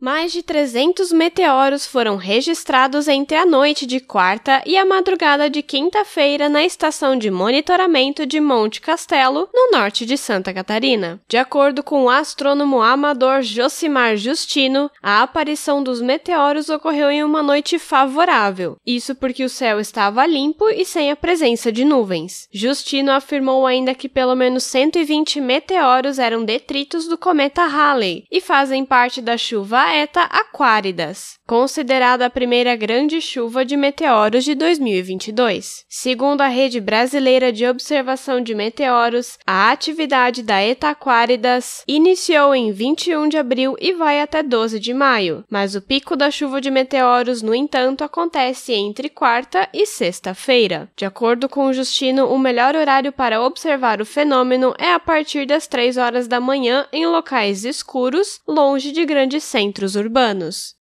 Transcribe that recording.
Mais de 300 meteoros foram registrados entre a noite de quarta e a madrugada de quinta-feira na estação de monitoramento de Monte Castelo, no norte de Santa Catarina. De acordo com o astrônomo amador Josimar Justino, a aparição dos meteoros ocorreu em uma noite favorável, isso porque o céu estava limpo e sem a presença de nuvens. Justino afirmou ainda que pelo menos 120 meteoros eram detritos do cometa Halley e fazem parte da chuva Eta Aquáridas, considerada a primeira grande chuva de meteoros de 2022. Segundo a Rede Brasileira de Observação de Meteoros, a atividade da Eta Aquáridas iniciou em 21 de abril e vai até 12 de maio, mas o pico da chuva de meteoros, no entanto, acontece entre quarta e sexta-feira. De acordo com Justino, o melhor horário para observar o fenômeno é a partir das 3 horas da manhã em locais escuros, longe de grandes centros centros urbanos.